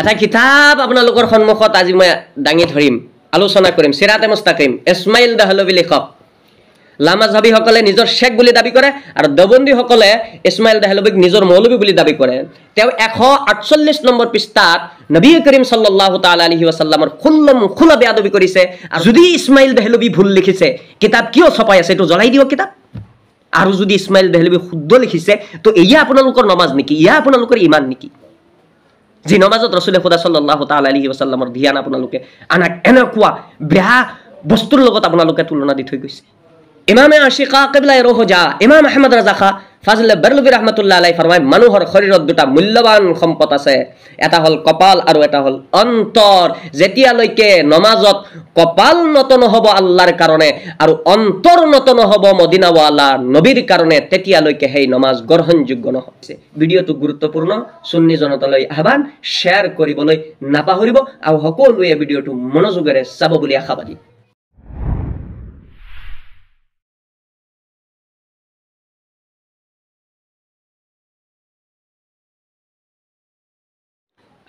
এটা কিতাপ আপোনালোকৰ সন্মুখত আজি মই দাঙি ধৰিম আলোচনা কৰিম চিৰাতে মস্তা কৰিম এছমাইল দাহলবি লিখক লামাজাবীসকলে নিজৰ শ্বেখ বুলি দাবী কৰে আৰু দবন্দীসকলে ইছমাইল দাহলবীক নিজৰ মৌলবী বুলি দাবী কৰে তেওঁ এশ আঠচল্লিছ নম্বৰ পৃষ্ঠাত নবী কৰিম চল্লাহ তালি ৱাচাল্লামৰ খুল্ল মুখুল বেয়া দাবী কৰিছে আৰু যদি ইছমাইল দেহলবী ভুল লিখিছে কিতাপ কিয় চপাই আছে এইটো জ্বলাই দিয়ক কিতাপ আৰু যদি ইছমাইল দেহলবী শুদ্ধ লিখিছে তো এয়া আপোনালোকৰ নমাজ নেকি ইয়া আপোনালোকৰ ইমান নেকি যি নমাজত ৰচুলে সোধা চল্লাহ আলহি ৱাচাল্লামৰ ধ্যান আপোনালোকে আনাক এনেকুৱা বেয়া বস্তুৰ লগত আপোনালোকে তুলনা দি থৈ গৈছে ইমামে আশিকা কেবলাই ৰহ যা ইমাম আহমেদ ৰাজা খা ফাজলে বেরলবি রহমতুল্লাহ আলাই ফরমায় মানুহৰ শৰীৰত দুটা মূল্যৱান সম্পদ আছে এটা হ'ল কপাল আৰু এটা হ'ল অন্তৰ যেতিয়ালৈকে নমাজত কপাল নত নহ'ব আল্লাৰ কাৰণে আৰু অন্তৰ নত নহ'ব মদিনাৱালা নবীৰ কাৰণে তেতিয়ালৈকে সেই নমাজ গ্ৰহণযোগ্য নহয় ভিডিঅ'টো গুৰুত্বপূৰ্ণ চুন্নী জনতালৈ আহ্বান শ্বেয়াৰ কৰিবলৈ নাপাহৰিব আৰু সকলোৱে ভিডিঅ'টো মনোযোগেৰে চাব বুলি আশাবাদী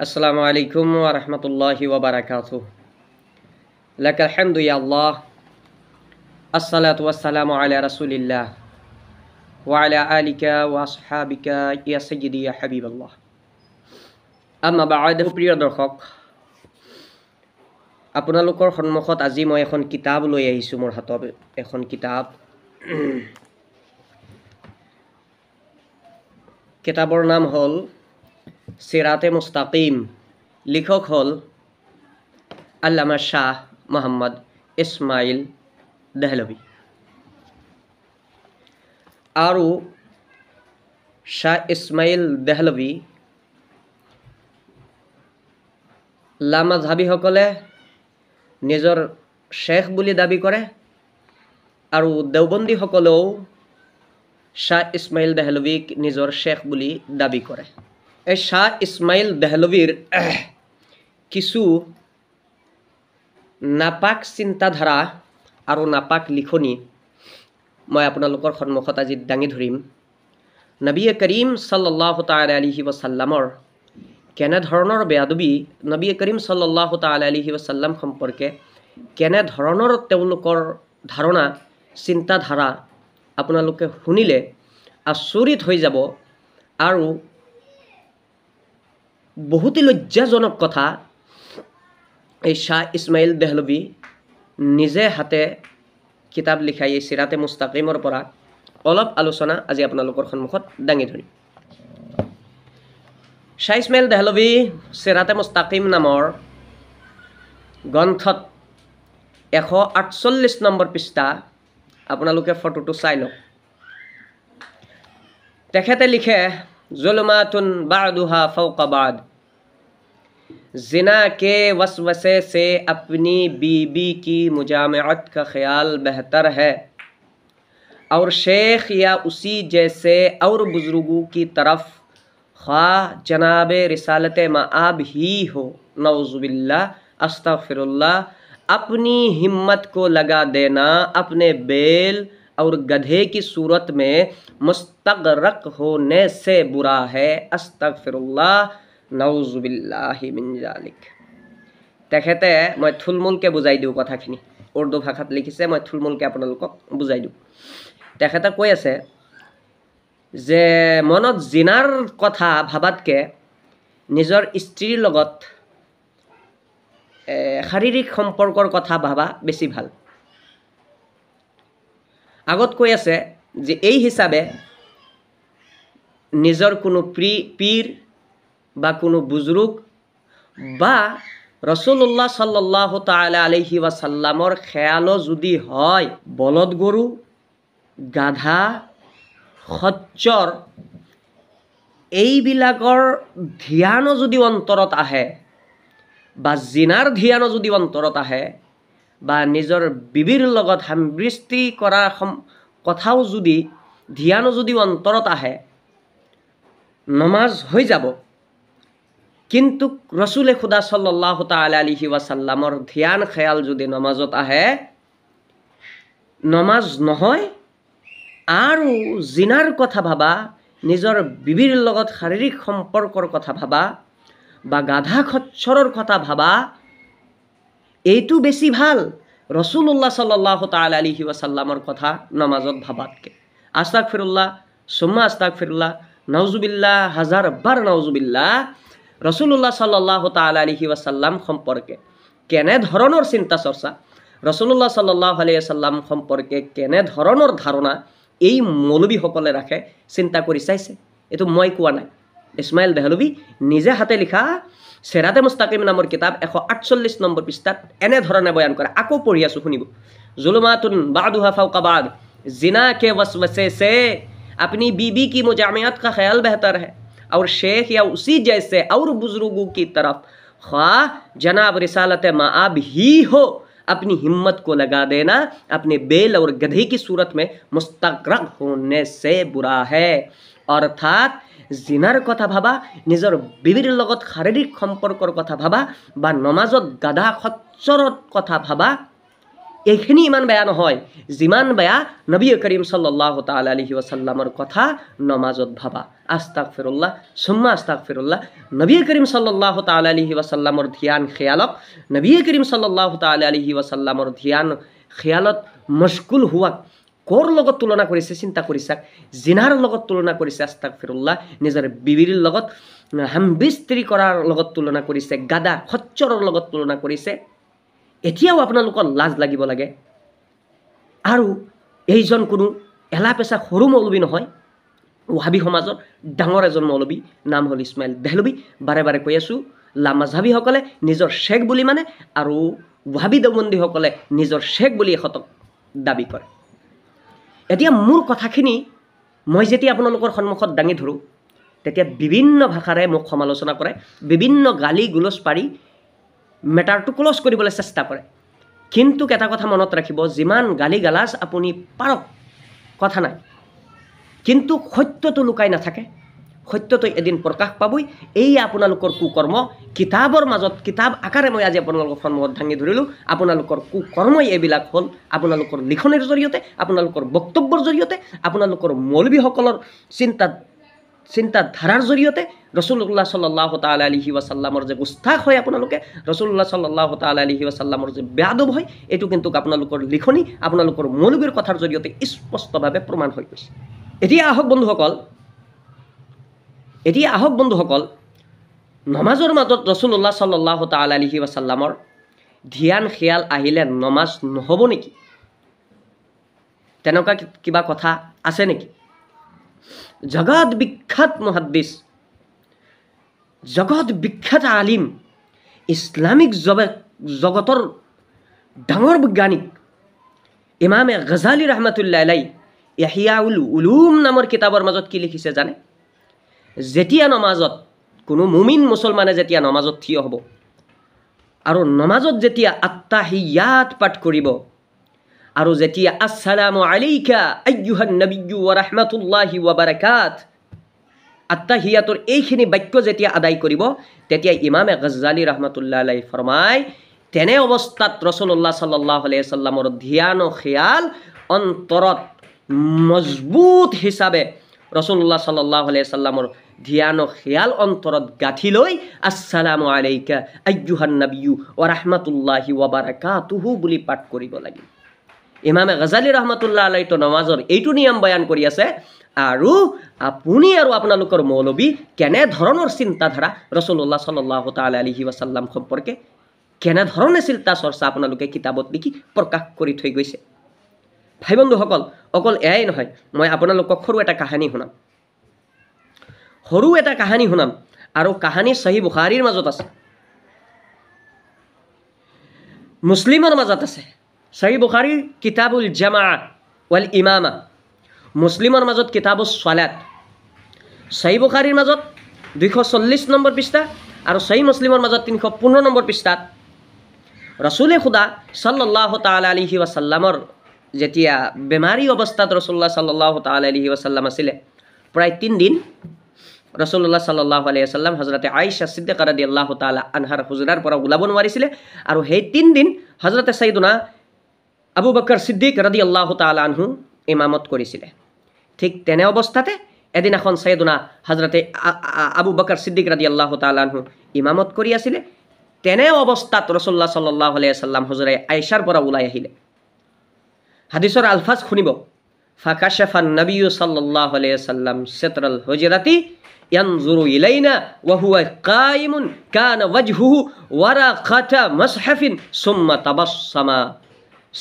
السلام عليكم ورحمة الله وبركاته لك الحمد يا الله الصلاة والسلام على رسول الله وعلى آلك وأصحابك يا سيدي يا حبيب الله أما بعد প্রিয় দর্শক أبنا সন্মুখত خن মই এখন ويخن كتاب لو يهيسو হাতত يخن كتاب كتاب নাম هول চিৰাতে মুস্তাকিম লিখক হ'ল আল্লামা শ্বাহ মহম্মদ ইছমাইল দেহলবী আৰু শ্বাহ ইছমাইল দেহলবী লামা জাবীসকলে নিজৰ শ্বেখ বুলি দাবী কৰে আৰু দেওবন্দীসকলেও শ্বাহ ইছমাইল দেহলবীক নিজৰ শ্বেখ বুলি দাবী কৰে এশ্বাহ ইছমাইল দেহলৱীৰ কিছু নাপাক চিন্তাধাৰা আৰু নাপাক লিখনি মই আপোনালোকৰ সন্মুখত আজি দাঙি ধৰিম নবীয়ে কৰিম চল্লাহ তাহিবাল্লামৰ কেনেধৰণৰ বেয়াদবী নবীয়ে কৰিম চল্লাহ তাহিবাল্লাম সম্পৰ্কে কেনেধৰণৰ তেওঁলোকৰ ধাৰণা চিন্তাধাৰা আপোনালোকে শুনিলে আচৰিত হৈ যাব আৰু বহুতি লজ্জাজনক কথা এই শ্বাহ ইছমাইল দেহলবী নিজে হাতে কিতাপ লিখাই এই চিৰাতে মুস্তাকিমৰ পৰা অলপ আলোচনা আজি আপোনালোকৰ সন্মুখত দাঙি ধৰিম শ্বাহ ইছমাইল দেহলবী চিৰাতে মুস্তাকিম নামৰ গ্ৰন্থত এশ আঠচল্লিছ নম্বৰ পৃষ্ঠা আপোনালোকে ফটোটো চাই লওক তেখেতে লিখে ظلمات بعدها فوق بعد زنا کے وسوسے سے اپنی بی بی کی مجامعت کا خیال بہتر ہے اور شیخ یا اسی جیسے اور بزرگوں کی طرف خواہ جناب رسالت معاب ہی ہو نوز باللہ استغفر اللہ اپنی ہمت کو لگا دینا اپنے بیل और गधे की सूरत में मुस्तगरक होने से बुरा है अस्तक फिर नवजबिल्लाजालिक তেখেতে মই থুলমূলকৈ বুজাই দিওঁ কথাখিনি উৰ্দু ভাষাত লিখিছে মই থুলমূলকৈ আপোনালোকক বুজাই দিওঁ তেখেতে কৈ আছে যে মনত জিনাৰ কথা ভবাতকৈ নিজৰ স্ত্ৰীৰ লগত শাৰীৰিক সম্পৰ্কৰ কথা ভবা বেছি ভাল আগত কৈ আছে যে এই হিচাপে নিজৰ কোনো প্ৰি পীৰ বা কোনো বুজুৰ্গ বা ৰসুল্লাহ চল্লাহ তাল আলহি ৱাচাল্লামৰ খেয়ালো যদি হয় বলদ গৰু গাধা সত্যৰ এইবিলাকৰ ধ্যানো যদি অন্তৰত আহে বা জিনাৰ ধ্যানো যদি অন্তৰত আহে বা নিজৰ বিবিৰ লগত সম্বৃষ্টি কৰা সম কথাও যদি ধ্যানো যদি অন্তৰত আহে নমাজ হৈ যাব কিন্তু ৰচুলে খুদা চল্লাহ তালি আলহি ৱাচাল্লামৰ ধ্যান খেয়াল যদি নমাজত আহে নমাজ নহয় আৰু জিনাৰ কথা ভাবা নিজৰ বিবিৰ লগত শাৰীৰিক সম্পৰ্কৰ কথা ভাবা বা গাধা খচ্চৰৰ কথা ভাবা এইটো বেছি ভাল ৰচুল্লাহ চল্লাহু তালা আলি ৱাচাল্লামৰ কথা নমাজত ভবাতকৈ আস্তাক ফিৰুল্লাহ চুম্মা আস্তাক ফিৰুল্লাহ নৱজুবিল্লা হাজাৰ বাৰ নৱজুবিল্লা ৰচুল্লাহ চল্লাহু তালা আলি ৱাচাল্লাম সম্পৰ্কে কেনেধৰণৰ চিন্তা চৰ্চা ৰচুল্লাহ চল্লাহ আলি আছাল্লাম সম্পৰ্কে কেনেধৰণৰ ধাৰণা এই মৌলবীসকলে ৰাখে চিন্তা কৰি চাইছে এইটো মই কোৱা নাই ইছমাইল দেহলবী নিজে হাতে লিখা চেৰাতে মুস্তাকিম নামৰ কিতাপ এশ আঠচল্লিছ নম্বৰ পৃষ্ঠাত এনেধৰণে বয়ান কৰে আকৌ পঢ়ি আছোঁ শুনিব জুলুমাতুন বাদুহা ফাউকা বাদ জিনা কে वसवसे से अपनी बीबी की मुजामियत का ख्याल बेहतर है और शेख या उसी जैसे और बुजुर्गों की तरफ ख्वा जनाब रिसालत माब ही हो अपनी हिम्मत को लगा देना अपने बेल और गधे की सूरत में मुस्तरक होने से बुरा है अर्थात জিনাৰ কথা ভাবা নিজৰ বিবিৰ লগত শাৰীৰিক সম্পৰ্কৰ কথা ভাবা বা নমাজত গাধা সচ্চৰত কথা ভাবা এইখিনি ইমান বেয়া নহয় যিমান বেয়া নবী কৰিম চল্লাহ তাল আলহি ৱাচাল্লামৰ কথা নমাজত ভাবা আস্তাক ফিৰুল্লাহ চুম্মা আস্তাক ফিৰুল্লাহ নবী কৰিম চল্লাহ তাল আলহি ৱাচাল্লামৰ ধ্যান খিয়ালক নবী কৰিম চল্লাহ তাল আলহি ৱাচাল্লামৰ ধ্যান খিয়ালত মস্কুল হোৱাক ক'ৰ লগত তুলনা কৰিছে চিন্তা কৰিছা জিনাৰ লগত তুলনা কৰিছে আস্তাক ফিৰুল্লাহ নিজৰ বিবিৰ লগত হেম্বিস্ত্ৰী কৰাৰ লগত তুলনা কৰিছে গাদা খচ্চৰৰ লগত তুলনা কৰিছে এতিয়াও আপোনালোকৰ লাজ লাগিব লাগে আৰু এইজন কোনো এলা পেচা সৰু মৌলবী নহয় ৱাহাবি সমাজৰ ডাঙৰ এজন মৌলবী নাম হ'ল ইছমাইল দেহলবী বাৰে বাৰে কৈ আছোঁ লামাজহাবীসকলে নিজৰ শ্বেখ বুলি মানে আৰু ৱাহাবি দেৱন্দীসকলে নিজৰ শ্বেখ বুলি এখতক দাবী কৰে এতিয়া মোৰ কথাখিনি মই যেতিয়া আপোনালোকৰ সন্মুখত দাঙি ধৰোঁ তেতিয়া বিভিন্ন ভাষাৰে মোক সমালোচনা কৰে বিভিন্ন গালি গুলচ পাৰি মেটাৰটো ক্ল'জ কৰিবলৈ চেষ্টা কৰে কিন্তু এটা কথা মনত ৰাখিব যিমান গালি গালাজ আপুনি পাৰক কথা নাই কিন্তু সত্যটো লুকাই নাথাকে সত্যটো এদিন প্ৰকাশ পাবই এই আপোনালোকৰ কুকৰ্ম কিতাপৰ মাজত কিতাপ আকাৰে মই আজি আপোনালোকৰ সন্মুখত দাঙি ধৰিলোঁ আপোনালোকৰ কুকৰ্মই এইবিলাক হ'ল আপোনালোকৰ লিখনিৰ জৰিয়তে আপোনালোকৰ বক্তব্যৰ জৰিয়তে আপোনালোকৰ মৌলবীসকলৰ চিন্তাত ধাৰাৰ জৰিয়তে ৰচুল্লাহ চল্লাহ তাল আলহি ৱাচাল্লামৰ যে গোস্তাক হয় আপোনালোকে ৰচুল্লাহ চল্লাহ তাল আলহি ৱাচাল্লামৰ যে ব্যাদব হয় এইটো কিন্তু আপোনালোকৰ লিখনি আপোনালোকৰ মৌলবীৰ কথাৰ জৰিয়তে স্পষ্টভাৱে প্ৰমাণ হৈ গৈছে এতিয়া আহক বন্ধুসকল এতিয়া আহক বন্ধুসকল নমাজৰ মাজত ৰচুল্লাহ চল্লাহ তাল আলহি ৱাচাল্লামৰ ধ্যান খিয়াল আহিলে নমাজ নহ'ব নেকি তেনেকুৱা কিবা কথা আছে নেকি জগত বিখ্যাত মহাদ্দিছ জগত বিখ্যাত আলিম ইছলামিক জগ জগতৰ ডাঙৰ বৈজ্ঞানিক ইমামে গজালি ৰহমাতুল্লাহ ইয়াহিয়া উল উলুম নামৰ কিতাপৰ মাজত কি লিখিছে জানে যেতিয়া নমাজত কোনো মুমিন মুছলমানে যেতিয়া নমাজত থিয় হ'ব আৰু নমাজত যেতিয়া আত্মাহিয়াত পাঠ কৰিব আৰু যেতিয়া আছালামু আলিকাহমাতুল্লাহি ৱাবাৰকাত আত্মাহিয়াতৰ এইখিনি বাক্য যেতিয়া আদায় কৰিব তেতিয়া ইমামে গজ্জালী ৰহমতুল্লাহ ফৰ্মাই তেনে অৱস্থাত ৰচলুল্লাহ চাল্লাহামৰ ধ্যান খিয়াল অন্তৰত মজবুত হিচাপে ৰসুল্লা চাল্লামৰ ধ্যান শিয়াল অন্তৰত গাঁঠি লৈ আচালামু আলাইকা আজুহান নাবিউ অ ৰাহমাতুল্লাহি ৱাবাৰাকা তুহু বুলি পাঠ কৰিব ইমামে গজালি ৰহমাতুল্লাহ আলাইটো নৱাজৰ এইটো নিয়ম বয়ান কৰি আছে আৰু আপুনি আৰু আপোনালোকৰ মৌলবী কেনেধৰণৰ চিন্তাধাৰা ৰসুল্লাহ চল্লাহ তালি আলহি ৱাচাল্লাম সম্পৰ্কে কেনেধৰণে চিন্তা চৰ্চা আপোনালোকে কিতাপত লিখি প্ৰকাশ কৰি থৈ গৈছে ভাই বন্ধুসকল অকল এয়াই নহয় মই আপোনালোকক সৰু এটা কাহিনী শুনাম সৰু এটা কাহিনী শুনাম আৰু কাহানী চাহি বুখাৰীৰ মাজত আছে মুছলিমৰ মাজত আছে চাহি বুখাৰীৰ কিতাপ উল জামা ৱাল ইমামা মুছলিমৰ মাজত কিতাব ছোৱালাত চাহী বুখাৰীৰ মাজত দুইশ চল্লিছ নম্বৰ পৃষ্ঠা আৰু চাহী মুছলিমৰ মাজত তিনিশ পোন্ধৰ নম্বৰ পৃষ্ঠাত ৰচুলে সুদা চল্লাহ তালা আলহি ৱাচাল্লামৰ যেতিয়া বেমাৰী অৱস্থাত ৰসুল্লা চাল্লাহ তালিহি ৱাচাল্লাম আছিলে প্ৰায় তিনিদিন ৰসুল্লা চাল্লাহ আলি আছাল্লাম হজৰতে আইচা চিদ্দিকাৰদি আল্লাহ তালা আনহাৰ হুজুৰাৰ পৰা ওলাব নোৱাৰিছিলে আৰু সেই তিনিদিন হজৰতে চাইদনা আবু বকৰ চিদ্দিক ৰদি আল্লাহ তালা ইমামত কৰিছিলে ঠিক তেনে অৱস্থাতে এদিনাখন চাইদুনা হজৰতে আবু বকৰ চিদ্দিক ৰদি আল্লাহ তালা ইমামত কৰি আছিলে তেনে অৱস্থাত ৰসুল্লা চাল্লাহ আলি আছাল্লাম হজৰে আইচাৰ পৰা ওলাই আহিলে হাদিসৰ আলফাজ শুনিব ফাকাশাফান নবী সাল্লাহ আলাইসাল্লাম চেতৰাল হজৰাতি ينظر إلينا وهو قائم كان وجهه ورقة مصحف ثم تبصم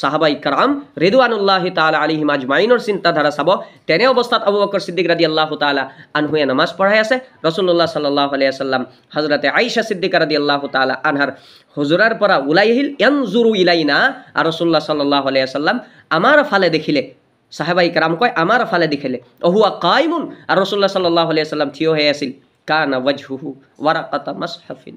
চাহাবা ইকৰাম ৰেদুৱানুল্লাহি তালা আলি হিমা জুমাইনৰ চিন্তাধাৰা চাব তেনে অৱস্থাত আবু বকৰ সিদ্দিক ৰাদি আল্লাহ তালা আনহুৱে নামাজ পঢ়াই আছে ৰচুল্লাহ চাল্লাহ আলিয়াল্লাম হজৰতে আইচা সিদ্দিকা ৰাদি আল্লাহ তালা আনহাৰ হজুৰাৰ পৰা ওলাই আহিল এন জুৰু ইলাইনা আৰু ৰচুল্লাহ চাল্লাহ আলিয়াল্লাম আমাৰ ফালে দেখিলে চাহাবা ইকৰাম কয় আমাৰ ফালে দেখিলে অহুৱা কাইমুন আৰু ৰচুল্লাহ চাল্লাহ আলিয়াল্লাম থিয় হৈ আছিল কা নাজ হু ৱাৰাকাতা মাছ হাফিন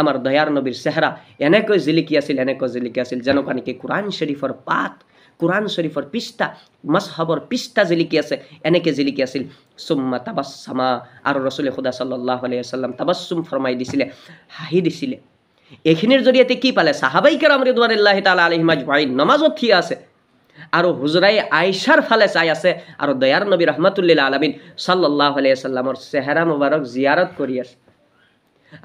আমার দয়ার নবীর চেহারা এনেকৈ জিলিকি আছিল এনেকৈ জিলিকি আছিল যেনেকুৱা নেকি কোরআন শরীফর পাত কোরআন শরীফর পৃষ্ঠা মসহবর পৃষ্ঠা জিলিকি আছে এনেকৈ জিলিকি আছিল চুম্মা তাবাসামা আৰু রসুল খুদা সাল্লাহ আলাইছাল্লাম তাবাসুম ফরমাই দিছিলে হাঁহি দিছিলে এইখিনিৰ জৰিয়তে কি পালে চাহাবাইকাৰ আমৰিদুৱাৰিল্লাহ তালা আলহিমাজ ভাই নমাজত থিয় আছে আৰু হুজৰাই আইচাৰ ফালে চাই আছে আৰু দয়াৰ নবী ৰহমতুল্লিল আলমিন চাল্লাহ আলিয়া চেহেৰা মোবাৰক জিয়াৰত কৰি আছে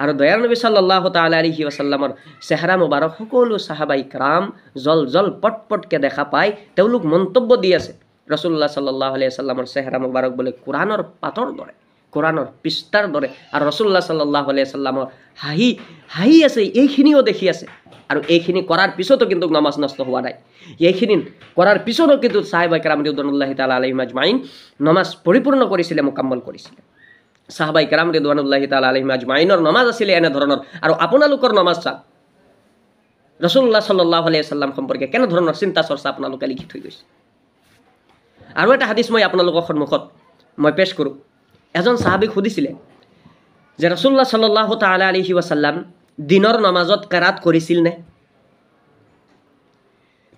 আৰু দয়ানবী চল্লাহ তাল আলহি ৱাচাল্লামৰ চেহেৰা মোবাৰক সকলো চাহাবাই ক্ৰাম জল জল পট পটকৈ দেখা পাই তেওঁলোক মন্তব্য দি আছে ৰসুল্লাহ চল্লাহ আলি আছাল্লামৰ চেহেৰা মোবাৰক বোলে কোৰাণৰ পাতৰ দৰে কোৰাণৰ পিষ্টাৰ দৰে আৰু ৰসুল্লাহ চল্লাহ আলি আছাল্লামৰ হাঁহি হাঁহি আছে এইখিনিও দেখি আছে আৰু এইখিনি কৰাৰ পিছতো কিন্তু নমাজ নষ্ট হোৱা নাই এইখিনি কৰাৰ পিছতো কিন্তু চাহেব একৰাম দিউদ্দৌল্লাহি তালা আলহিমাজমাইন নমাজ পৰিপূৰ্ণ কৰিছিলে মোকাম্মল কৰিছিলে চাহবাই কেৰাম ৰেদৱানুল্লাহি তালা আলহি আজমাইনৰ নমাজ আছিলে এনেধৰণৰ আৰু আপোনালোকৰ নমাজ চাওক ৰসুল্লাহ চল্লাহ আলহি সম্পৰ্কে কেনেধৰণৰ চিন্তা চৰ্চা আপোনালোকে লিখি থৈ গৈছে আৰু এটা হাদিছ মই আপোনালোকৰ সন্মুখত মই পেছ কৰোঁ এজন চাহাবিক সুধিছিলে যে ৰসুল্লাহ চল্লাহ তাল আলহি ৱাচাল্লাম দিনৰ নমাজত কেৰাত কৰিছিল নে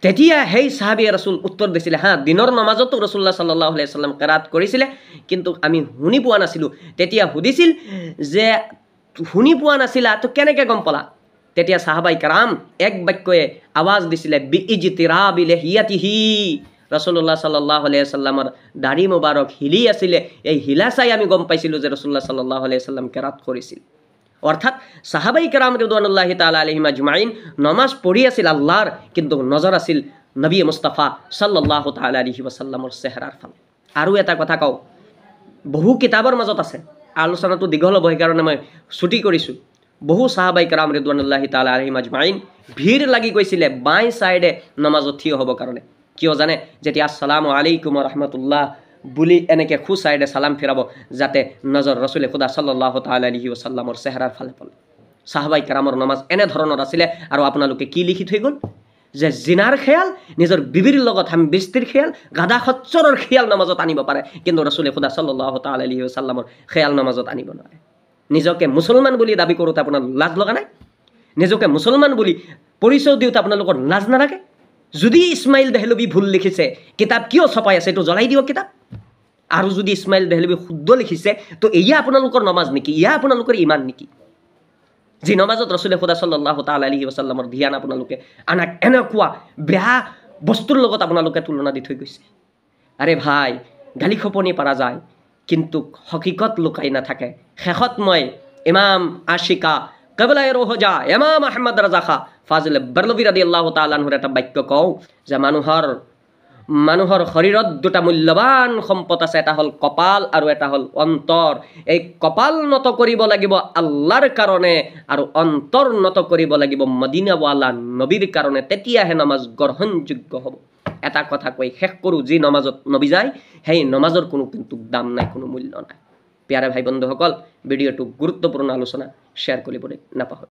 তেতিয়া সেই চাহাবিয়ে ৰাচুল উত্তৰ দিছিলে হা দিনৰ নমাজতো ৰসুল্লা চাল্লাহ আলাইস্লাম কেৰাত কৰিছিলে কিন্তু আমি শুনি পোৱা নাছিলোঁ তেতিয়া সুধিছিল যে শুনি পোৱা নাছিলা তো কেনেকৈ গম পালা তেতিয়া চাহাবাই কাৰাম এক বাক্যই আৱাজ দিছিলে বি ইজি তিৰা বিলে হিয়াতি হি ৰসুল্লাহ চাল্লাহ আলাইস্লামৰ দাড়ি মোবাৰক হিলি আছিলে এই হিলা চাই আমি গম পাইছিলোঁ যে ৰসুল্লাহ চাল্লাহ আলাইস্লাম কেৰাত কৰিছিল অর্থাৎ সাহাবাই কেরাম রেদুয়ানুল্লাহ তালা আলহিম আজমাইন নমাজ আছিল আল্লাহর কিন্তু নজর আছিল নবী মুস্তাফা সাল্লাহ তাল আলহি ওসাল্লামৰ চেহেৰাৰ ফালে আৰু এটা কথা কওঁ বহু কিতাপৰ মাজত আছে আলোচনাটো দীঘল হ'ব সেইকাৰণে মই ছুটি কৰিছোঁ বহু চাহাবাই কাৰাম ৰেদুৱানুল্লাহি তালা আলহিম আজমাইন ভিৰ লাগি গৈছিলে বাঁই চাইডে নমাজত থিয় হব কাৰণে কিয় জানে যেতিয়া আছালাম আলাইকুম ৰহমতুল্লাহ বুলি এনেকৈ সু চাইডে চালাম ফিৰাব যাতে নজৰ ৰচুলে খুদা চল্লাহ তালিহি ৱাল্লামৰ চেহেৰাৰ ফালে পালে চাহবাই কেৰামৰ নমাজ এনেধৰণৰ আছিলে আৰু আপোনালোকে কি লিখি থৈ গ'ল যে জিনাৰ খেয়াল নিজৰ বিবিৰিৰ লগত আমি বৃষ্টিৰ খেয়াল গাদা সচ্চৰৰ খিয়াল নামাজত আনিব পাৰে কিন্তু ৰচুলে খুদা চল্লাহ তালিহি ৱাল্লামৰ খেয়াল নামাজত আনিব নোৱাৰে নিজকে মুছলমান বুলি দাবী কৰোঁতে আপোনাৰ লাজ লগা নাই নিজকে মুছলমান বুলি পৰিচয় দিওঁতে আপোনালোকৰ লাজ নাথাকে যদি ইছমাইল দেহলবী ভুল লিখিছে কিতাপ কিয় ছপাই আছে এইটো জ্বলাই দিয়ক কিতাপ আৰু যদি ইছমাইল দেহলবী শুদ্ধ লিখিছে তো এয়া আপোনালোকৰ নমাজ নেকি ইয়া আপোনালোকৰ ইমান নেকি যি নমাজত ৰচুলে খুদা চল্লাহ আলহি ৱাচাল্লামৰ ধ্যান আপোনালোকে আনাক এনেকুৱা বেয়া বস্তুৰ লগত আপোনালোকে তুলনা দি থৈ গৈছে আৰে ভাই গালি খপনি পৰা যায় কিন্তু হকীকত লুকাই নাথাকে শেষত মই ইমাম আশিকা কবলাই ৰহজা এমাম আহমদ ৰাজা খা ফাজিল বৰলবী ৰাদি আল্লাহ তালানহুৰ এটা বাক্য কওঁ যে মানুহৰ মানুহৰ শৰীৰত দুটা মূল্যৱান সম্পদ আছে এটা হ'ল কপাল আৰু এটা হ'ল অন্তৰ এই কপাল নত কৰিব লাগিব আল্লাৰ কাৰণে আৰু অন্তৰ নত কৰিব লাগিব মদিনাৱালা নবীৰ কাৰণে তেতিয়াহে নামাজ গ্ৰহণযোগ্য হ'ব এটা কথা কৈ শেষ কৰোঁ যি নমাজত নবী যায় সেই নমাজৰ কোনো কিন্তু দাম নাই কোনো মূল্য নাই পিয়াৰে ভাই বন্ধুসকল ভিডিঅ'টো গুৰুত্বপূৰ্ণ আলোচনা শ্বেয়াৰ কৰিবলৈ নাপাহৰিব